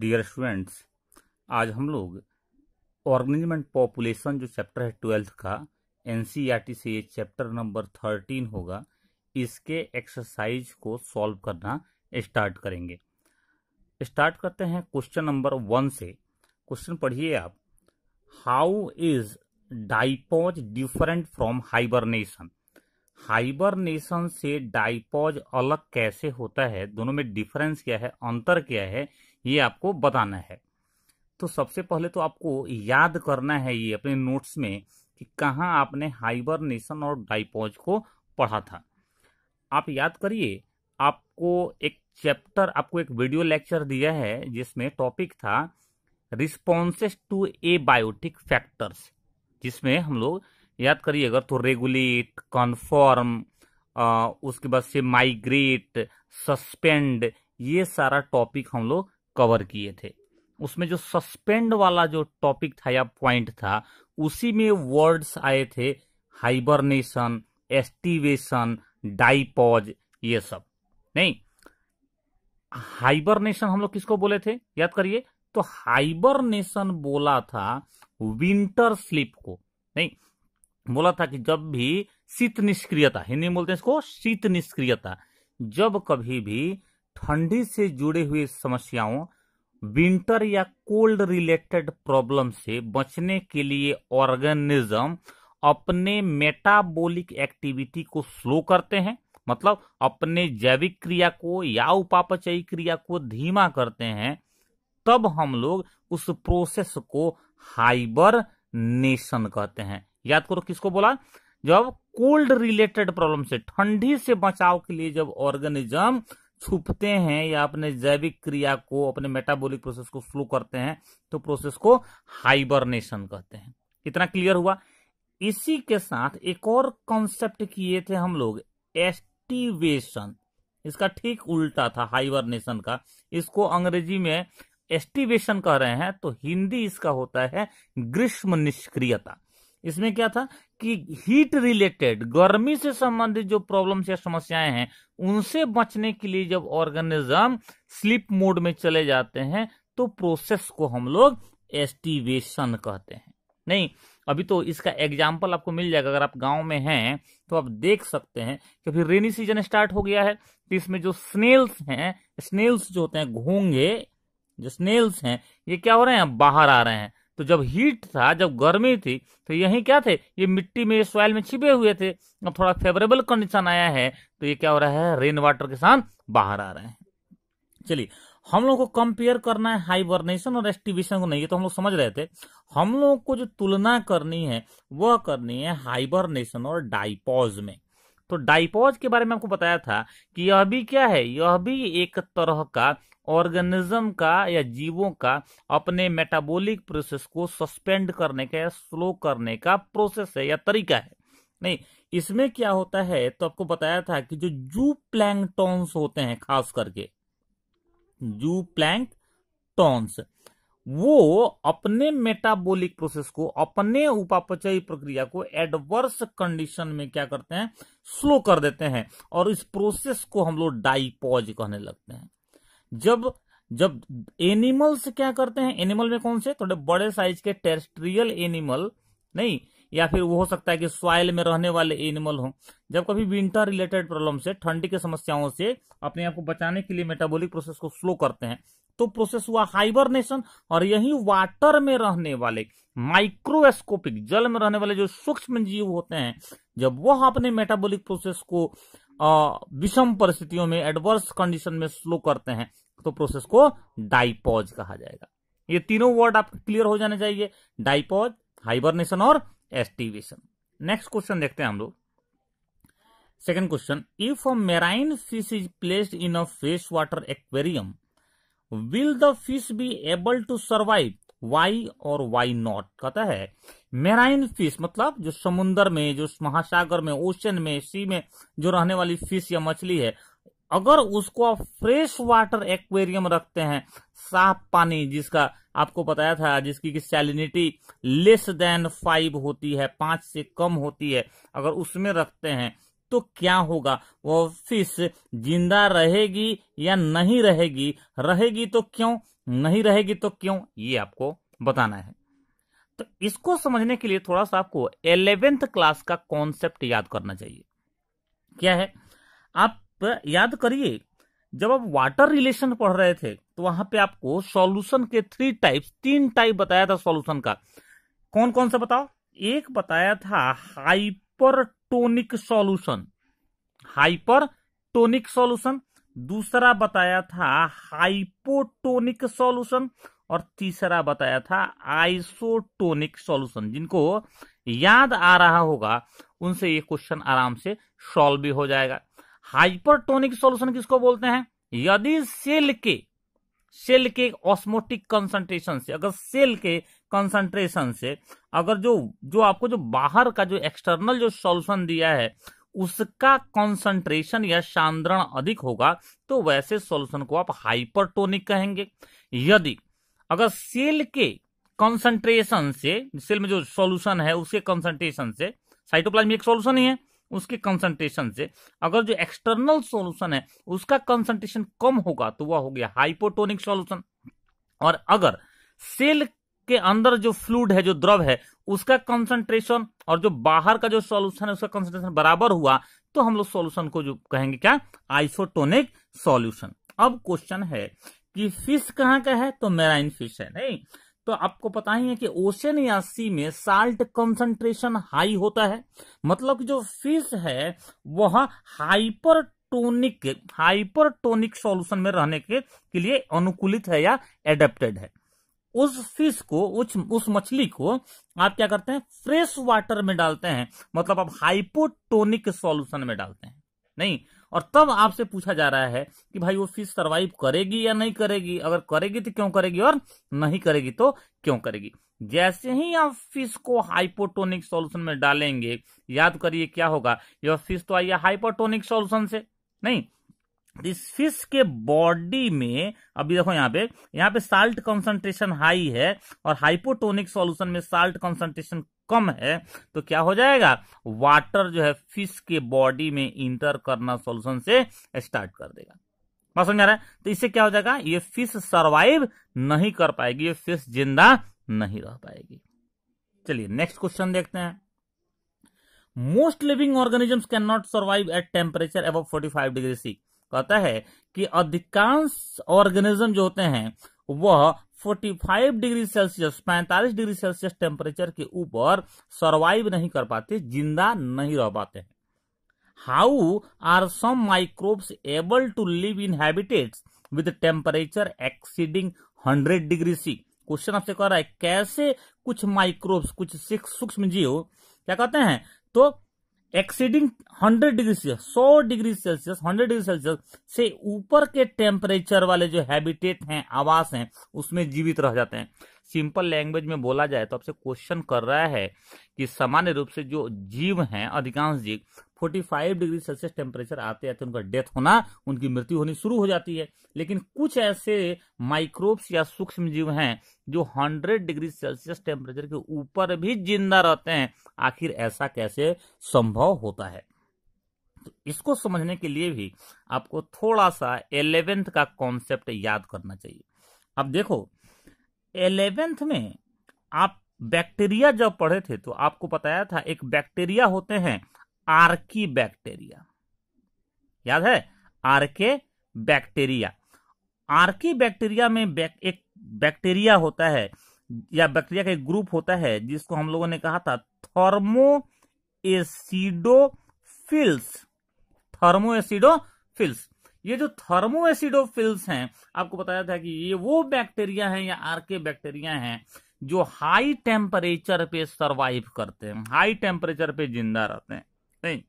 dear students आज हम लोग ऑर्गेनिज्म एंड पॉपुलेशन जो चैप्टर है ट्वेल्थ का एन से ये चैप्टर नंबर थर्टीन होगा इसके एक्सरसाइज को सॉल्व करना स्टार्ट करेंगे स्टार्ट करते हैं क्वेश्चन नंबर वन से क्वेश्चन पढ़िए आप how is diapause different from hibernation hibernation से डाइपोज अलग कैसे होता है दोनों में डिफरेंस क्या है अंतर क्या है ये आपको बताना है तो सबसे पहले तो आपको याद करना है ये अपने नोट्स में कि कहाँ आपने हाइबरनेशन और डाइपोज को पढ़ा था आप याद करिए आपको एक चैप्टर आपको एक वीडियो लेक्चर दिया है जिसमें टॉपिक था responses to abiotic factors जिसमें हम लोग याद करिए अगर तो रेगुलेट कन्फर्म उसके बाद से माइग्रेट सस्पेंड ये सारा टॉपिक हम लोग कवर किए थे उसमें जो सस्पेंड वाला जो टॉपिक था या पॉइंट था उसी में वर्ड्स आए थे हाइबरनेशन एस्टिवेशन डाइपॉज ये सब नहीं हाइबरनेशन हम लोग किसको बोले थे याद करिए तो हाइबरनेशन बोला था विंटर स्लीप को नहीं बोला था कि जब भी शीत निष्क्रियता हिंदी में बोलते हैं इसको शीत निष्क्रियता जब कभी भी ठंडी से जुड़े हुए समस्याओं विंटर या कोल्ड रिलेटेड प्रॉब्लम से बचने के लिए ऑर्गेनिज्म अपने मेटाबॉलिक एक्टिविटी को स्लो करते हैं मतलब अपने जैविक क्रिया को या उपापचयी क्रिया को धीमा करते हैं तब हम लोग उस प्रोसेस को हाइबर नेशन कहते हैं याद करो किसको बोला जब कोल्ड रिलेटेड प्रॉब्लम से ठंडी से बचाव के लिए जब ऑर्गेनिज्म छुपते हैं या अपने जैविक क्रिया को अपने मेटाबॉलिक प्रोसेस को स्लो करते हैं तो प्रोसेस को हाइबरनेशन कहते हैं इतना क्लियर हुआ इसी के साथ एक और कॉन्सेप्ट किए थे हम लोग एस्टिवेशन इसका ठीक उल्टा था हाइबरनेशन का इसको अंग्रेजी में एस्टिवेशन कह रहे हैं तो हिंदी इसका होता है ग्रीष्म निष्क्रियता इसमें क्या था कि हीट रिलेटेड गर्मी से संबंधित जो प्रॉब्लम्स या समस्याएं हैं उनसे बचने के लिए जब ऑर्गेनिज्म स्लीप मोड में चले जाते हैं तो प्रोसेस को हम लोग एस्टिवेशन कहते हैं नहीं अभी तो इसका एग्जाम्पल आपको मिल जाएगा अगर आप गांव में हैं तो आप देख सकते हैं कि अभी रेनी सीजन स्टार्ट हो गया है तो इसमें जो स्नेल्स हैं स्नेल्स जो होते हैं घोंगे जो स्नेल्स हैं ये क्या हो रहे हैं बाहर आ रहे हैं तो जब हीट था जब गर्मी थी तो यही क्या थे ये मिट्टी में सॉइल में छिपे हुए थे अब थोड़ा फेवरेबल कंडीशन आया है तो ये क्या हो रहा है रेन वाटर के साथ बाहर आ रहे हैं चलिए हम लोग को कंपेयर करना है हाइबरनेशन और एस्टिवेशन को नहीं ये तो हम लोग समझ रहे थे हम लोग को जो तुलना करनी है वह करनी है हाइबरनेशन और डाइपॉज में तो डाइपोज के बारे में आपको बताया था कि यह भी क्या है यह भी एक तरह का ऑर्गेनिज्म का या जीवों का अपने मेटाबॉलिक प्रोसेस को सस्पेंड करने का या स्लो करने का प्रोसेस है या तरीका है नहीं इसमें क्या होता है तो आपको बताया था कि जो जू प्लैंकटॉन्स होते हैं खास करके जू प्लैंकटॉन्स वो अपने मेटाबॉलिक प्रोसेस को अपने उपापचयी प्रक्रिया को एडवर्स कंडीशन में क्या करते हैं स्लो कर देते हैं और इस प्रोसेस को हम लोग डाइपॉज कहने लगते हैं जब जब एनिमल्स क्या करते हैं एनिमल में कौन से थोड़े बड़े साइज के टेरेस्ट्रियल एनिमल नहीं या फिर वो हो सकता है कि सॉइल में रहने वाले एनिमल हो जब कभी विंटर रिलेटेड प्रॉब्लम से ठंडी की समस्याओं से अपने आप को बचाने के लिए मेटाबॉलिक प्रोसेस को स्लो करते हैं तो प्रोसेस हुआ हाइबरनेशन और यही वाटर में रहने वाले माइक्रोस्कोपिक जल में रहने वाले जो सूक्ष्म जीव होते हैं जब वह अपने मेटाबॉलिक प्रोसेस को विषम परिस्थितियों में एडवर्स कंडीशन में स्लो करते हैं तो प्रोसेस को डाइपॉज कहा जाएगा ये तीनों वर्ड आपको क्लियर हो जाने चाहिए डाइपॉज हाइबरनेशन और एस्टिवेशन नेक्स्ट क्वेश्चन देखते हैं हम लोग second question if a marine fish is placed in a fresh water aquarium will the fish be able to survive why or why not कहता है मेराइन फिश मतलब जो समुन्द्र में जो महासागर में ओशन में सी में जो रहने वाली फिश या मछली है अगर उसको आप फ्रेश वाटर एक्वेरियम रखते हैं साफ पानी जिसका आपको बताया था जिसकी की सैलिनिटी लेस देन फाइव होती है पांच से कम होती है अगर उसमें रखते हैं तो क्या होगा वो फिश जिंदा रहेगी या नहीं रहेगी रहेगी तो क्यों नहीं रहेगी तो क्यों ये आपको बताना है तो इसको समझने के लिए थोड़ा सा आपको एलेवेंथ क्लास का कॉन्सेप्ट याद करना चाहिए क्या है आप याद करिए जब आप वाटर रिलेशन पढ़ रहे थे तो वहां पे आपको सॉल्यूशन के थ्री टाइप्स तीन टाइप बताया था सॉल्यूशन का कौन कौन सा बताओ एक बताया था hypertonic solution hypertonic solution दूसरा बताया था हाइपोटोनिक सॉल्यूशन और तीसरा बताया था आइसोटोनिक सॉल्यूशन जिनको याद आ रहा होगा उनसे ये क्वेश्चन आराम से सॉल्व भी हो जाएगा हाइपरटोनिक सॉल्यूशन किसको बोलते हैं यदि सेल के सेल के ऑस्मोटिक कंसंट्रेशन से अगर सेल के कंसंट्रेशन से अगर जो जो आपको जो बाहर का जो एक्सटर्नल जो सॉल्यूशन दिया है उसका कंसंट्रेशन या सांद्रण अधिक होगा तो वैसे सॉल्यूशन को आप हाइपरटोनिक कहेंगे यदि अगर सेल के कंसंट्रेशन से सेल में जो सॉल्यूशन है उसके कंसंट्रेशन से साइटोप्लाज्म एक सॉल्यूशन ही है उसके कंसंट्रेशन से अगर जो एक्सटर्नल सॉल्यूशन है उसका कंसंट्रेशन कम होगा तो वह हो गया हाइपोटोनिक सॉल्यूशन और अगर सेल के अंदर जो फ्लूड है जो द्रव है उसका कंसंट्रेशन और जो बाहर का जो सॉल्यूशन है उसका कंसंट्रेशन बराबर हुआ तो हम लोग सॉल्यूशन को जो कहेंगे क्या आइसोटोनिक सॉल्यूशन अब क्वेश्चन है कि फिश कहाँ का है तो मेराइन फिश है नहीं तो आपको पता ही है कि ओशन या सी में साल्ट कंसंट्रेशन हाई होता है मतलब जो फिश है वह हाइपरटोनिक हाइपरटोनिक सॉल्यूशन में रहने के, के लिए अनुकूलित है या एडेप्टेड है उस फिश को उस उस मछली को आप क्या करते हैं फ्रेश वाटर में डालते हैं मतलब आप हाइपोटोनिक सॉल्यूशन में डालते हैं नहीं और तब आपसे पूछा जा रहा है कि भाई वो फिश सरवाइव करेगी या नहीं करेगी अगर करेगी तो क्यों करेगी और नहीं करेगी तो क्यों करेगी जैसे ही आप फिश को हाइपोटोनिक सॉल्यूशन में डालेंगे याद करिए क्या होगा यह फिश तो आई है हाइपोटोनिक सॉल्यूशन से नहीं इस फिश के बॉडी में अभी देखो यहाँ पे यहाँ पे साल्ट कंसंट्रेशन हाई है और हाइपोटोनिक सॉल्यूशन में साल्ट कंसंट्रेशन कम है तो क्या हो जाएगा वाटर जो है फिश के बॉडी में इंटर करना सॉल्यूशन से स्टार्ट कर देगा बात समझ आ रहा है तो इससे क्या हो जाएगा ये फिश सरवाइव नहीं कर पाएगी ये फिश जिंदा नहीं रह पाएगी चलिए नेक्स्ट क्वेश्चन देखते हैं most living organisms can not survive at temperature above five degree C कहता है कि अधिकांश ऑर्गेनिज्म जो होते हैं वह 45 degree Celsius 45 degree Celsius temperature के ऊपर सरवाइव नहीं कर पाते जिंदा नहीं रह पाते हैं how are some microbes able to live in habitats with temperature exceeding 100 degree C question आपसे कह रहा है कैसे कुछ माइक्रोब्स कुछ सूक्ष्म जीव क्या कहते हैं तो exceeding 100 degree Celsius 100 degree Celsius 100 degree Celsius से ऊपर के टेम्परेचर वाले जो हैबिटेट हैं आवास हैं उसमें जीवित रह जाते हैं सिंपल लैंग्वेज में बोला जाए तो आपसे क्वेश्चन कर रहा है कि सामान्य रूप से जो जीव हैं अधिकांश जीव forty five degree Celsius temperature आते आते उनका डेथ होना उनकी मृत्यु होनी शुरू हो जाती है लेकिन कुछ ऐसे माइक्रोब्स या सूक्ष्म जीव हैं जो हंड्रेड डिग्री सेल्सियस टेम्परेचर के ऊपर भी जिंदा रहते हैं आखिर ऐसा कैसे संभव होता है तो इसको समझने के लिए भी आपको थोड़ा सा एलेवेंथ का कॉन्सेप्ट याद करना चाहिए अब देखो एलेवेंथ में आप बैक्टीरिया जब पढ़े थे तो आपको बताया था एक बैक्टीरिया होते हैं आर्की बैक्टेरिया याद है आर्के बैक्टेरिया आर्की बैक्टेरिया में बैक, एक बैक्टीरिया होता है या बैक्टीरिया का एक ग्रुप होता है जिसको हम लोगों ने कहा था थर्मो एसिडोफिल्स थर्मो एसिडोफिल्स ये जो थर्मो एसिडोफिल्स हैं आपको बताया था कि ये वो बैक्टीरिया हैं या आर्के बैक्टीरिया हैं जो हाई टेम्परेचर पे सरवाइव करते हैं हाई टेम्परेचर पे जिंदा रहते हैं नहीं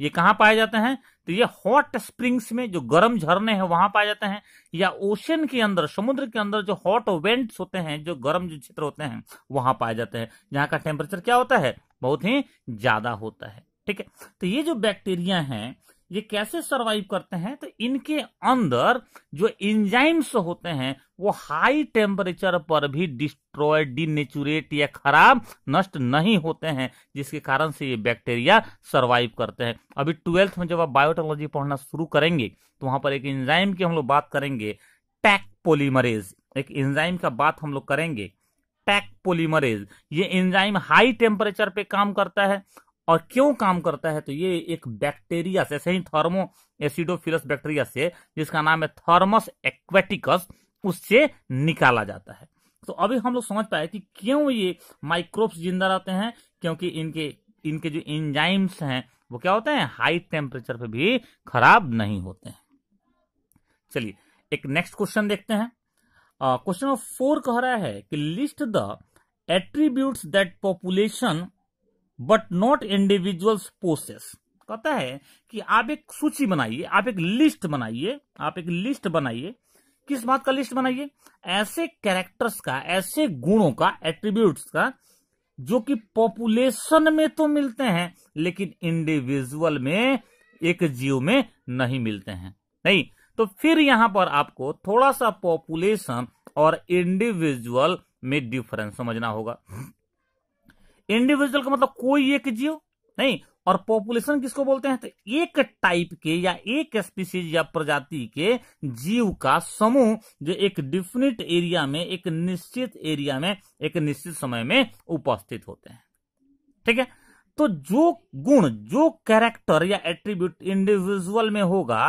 ये कहाँ पाए जाते हैं तो ये हॉट स्प्रिंग्स में जो गर्म झरने हैं वहां पाए जाते हैं या ओशन के अंदर समुद्र के अंदर जो हॉट वेंट्स होते हैं जो गर्म जो क्षेत्र होते हैं वहां पाए जाते हैं जहाँ का टेम्परेचर क्या होता है बहुत ही ज्यादा होता है ठीक है तो ये जो बैक्टीरिया हैं ये कैसे सरवाइव करते हैं तो इनके अंदर जो इंजाइम्स होते हैं वो हाई टेम्परेचर पर भी डिस्ट्रॉय डिनेचुरेट या खराब नष्ट नहीं होते हैं जिसके कारण से ये बैक्टीरिया सरवाइव करते हैं अभी ट्वेल्थ में जब आप बायोटेक्नोलॉजी पढ़ना शुरू करेंगे तो वहां पर एक इंजाइम की हम लोग बात करेंगे टैक पोलीमरेज एक इंजाइम का बात हम लोग करेंगे टैक पोलीमरेज ये इंजाइम हाई टेम्परेचर पे काम करता है और क्यों काम करता है तो ये एक बैक्टीरिया से सही थर्मो एसिडोफिलस बैक्टीरिया से जिसका नाम है थर्मस एक्वेटिकस उससे निकाला जाता है तो अभी हम लोग समझ पाए कि क्यों ये माइक्रोब्स जिंदा रहते हैं क्योंकि इनके इनके जो इंजाइम्स हैं वो क्या होते हैं हाई टेम्परेचर पे भी खराब नहीं होते हैं चलिए एक नेक्स्ट क्वेश्चन देखते हैं क्वेश्चन नंबर फोर कह रहा है कि list the attributes that population but not individual possess कहता है कि आप एक सूची बनाइए आप एक लिस्ट बनाइए आप एक लिस्ट बनाइए किस बात का लिस्ट बनाइए ऐसे कैरेक्टर्स का ऐसे गुणों का एट्रीब्यूट्स का जो कि पॉपुलेशन में तो मिलते हैं लेकिन इंडिविजुअल में एक जीव में नहीं मिलते हैं नहीं तो फिर यहां पर आपको थोड़ा सा पॉपुलेशन और इंडिविजुअल में डिफरेंस समझना होगा इंडिविजुअल का मतलब कोई एक जीव नहीं और पॉपुलेशन किसको बोलते हैं तो एक टाइप के या एक स्पीसीज या प्रजाति के जीव का समूह जो एक डिफिनिट एरिया में एक निश्चित एरिया में एक निश्चित समय में उपस्थित होते हैं ठीक है तो जो गुण जो कैरेक्टर या एट्रीब्यूट इंडिविजुअल में होगा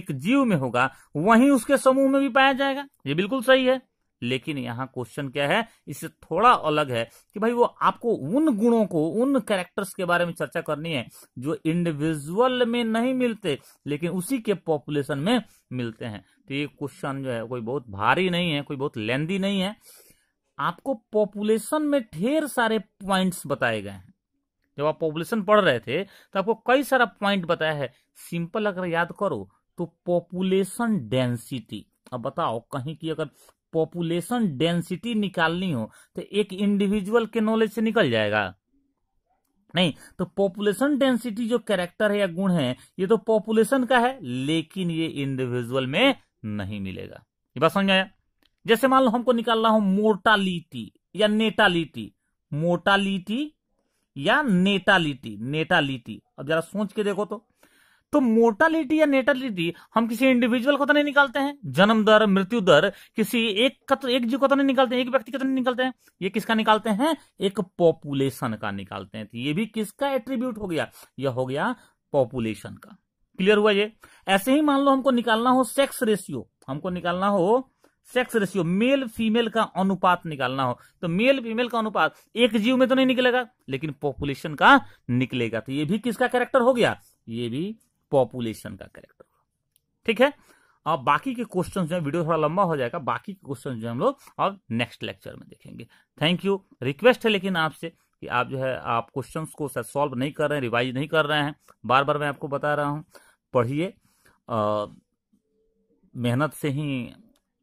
एक जीव में होगा वहीं उसके समूह में भी पाया जाएगा ये बिल्कुल सही है लेकिन यहाँ क्वेश्चन क्या है इससे थोड़ा अलग है कि भाई वो आपको उन गुणों को उन कैरेक्टर्स के बारे में चर्चा करनी है जो इंडिविजुअल में नहीं मिलते लेकिन उसी के पॉपुलेशन में मिलते हैं तो ये क्वेश्चन जो है कोई बहुत भारी नहीं है कोई बहुत लेंदी नहीं है आपको पॉपुलेशन में ढेर सारे पॉइंट्स बताए गए हैं जब आप पॉपुलेशन पढ़ रहे थे तो आपको कई सारा पॉइंट बताया है सिंपल अगर याद करो तो पॉपुलेशन डेंसिटी अब बताओ कहीं की अगर पॉपुलेशन डेंसिटी निकालनी हो तो एक इंडिविजुअल के नॉलेज से निकल जाएगा नहीं तो पॉपुलेशन डेंसिटी जो कैरेक्टर है या गुण है ये तो पॉपुलेशन का है लेकिन ये इंडिविजुअल में नहीं मिलेगा ये बात समझ आया जैसे मान लो हमको निकालना हो मोर्टालिटी या नेटालिटी मोर्टालिटी या नेटालिटी नेटालिटी अब जरा सोच के देखो तो तो मोर्टालिटी या नेटालिटी हम किसी इंडिविजुअल को तो नहीं निकालते हैं जन्म दर मृत्यु दर किसी एक का तो एक जीव को तो नहीं निकालते हैं एक व्यक्ति को तो नहीं निकालते हैं ये किसका निकालते हैं एक पॉपुलेशन का निकालते हैं तो ये भी किसका एट्रीब्यूट हो गया यह हो गया पॉपुलेशन का क्लियर हुआ ये ऐसे ही मान लो हमको निकालना हो सेक्स रेशियो हमको निकालना हो सेक्स रेशियो मेल फीमेल का अनुपात निकालना हो तो मेल फीमेल का अनुपात एक जीव में तो नहीं निकलेगा लेकिन पॉपुलेशन का निकलेगा तो ये भी किसका कैरेक्टर हो गया ये भी पॉपुलेशन का करेक्ट ठीक है अब बाकी के क्वेश्चन जो है वीडियो थोड़ा लंबा हो जाएगा बाकी के क्वेश्चन जो हम लोग अब नेक्स्ट लेक्चर में देखेंगे थैंक यू रिक्वेस्ट है लेकिन आपसे कि आप जो है आप क्वेश्चंस को शायद सॉल्व नहीं कर रहे हैं रिवाइज नहीं कर रहे हैं बार बार मैं आपको बता रहा हूँ पढ़िए मेहनत से ही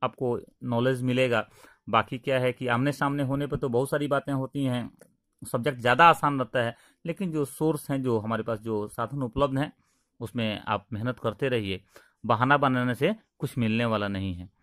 आपको नॉलेज मिलेगा बाकी क्या है कि आमने सामने होने पर तो बहुत सारी बातें होती हैं सब्जेक्ट ज़्यादा आसान रहता है लेकिन जो सोर्स हैं जो हमारे पास जो साधन उपलब्ध हैं उसमें आप मेहनत करते रहिए बहाना बनाने से कुछ मिलने वाला नहीं है